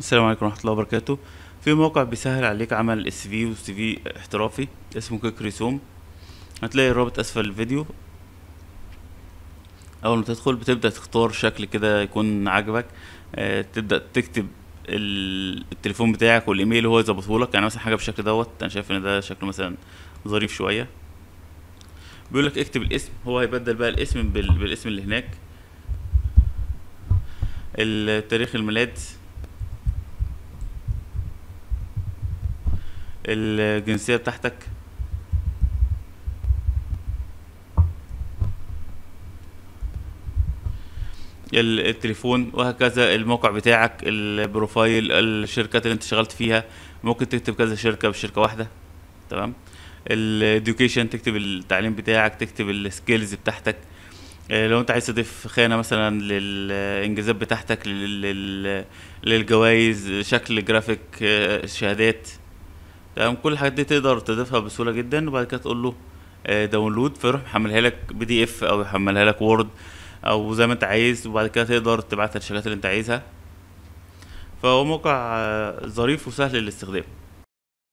السلام عليكم ورحمه الله وبركاته في موقع بيسهل عليك عمل اس في وسي في احترافي اسمه كيك ريسوم هتلاقي الرابط اسفل الفيديو اول ما تدخل بتبدا تختار شكل كده يكون عاجبك اه تبدا تكتب التليفون بتاعك والايميل هو يظبطهولك يعني مثلا حاجه بالشكل دوت انا شايف ان ده شكله مثلا ظريف شويه بيقول لك اكتب الاسم هو هيبدل بقى الاسم بالاسم اللي هناك التاريخ الميلاد الجنسية بتاعتك التليفون وهكذا الموقع بتاعك البروفايل الشركات اللي انت اشتغلت فيها ممكن تكتب كذا شركة بشركة واحدة تمام الاديوكيشن تكتب التعليم بتاعك تكتب السكيلز بتاعتك آه، لو انت عايز تضيف خانه مثلا للانجازات بتاعتك للجوائز شكل جرافيك آه، شهادات تمام كل الحاجات دي تقدر تضيفها بسهوله جدا وبعد كده تقول له داونلود آه، فيروح محملها لك بي دي اف او يحملها لك وورد او زي ما انت عايز وبعد كده تقدر تبعت الشركات اللي انت عايزها فهو موقع آه، ظريف وسهل للاستخدام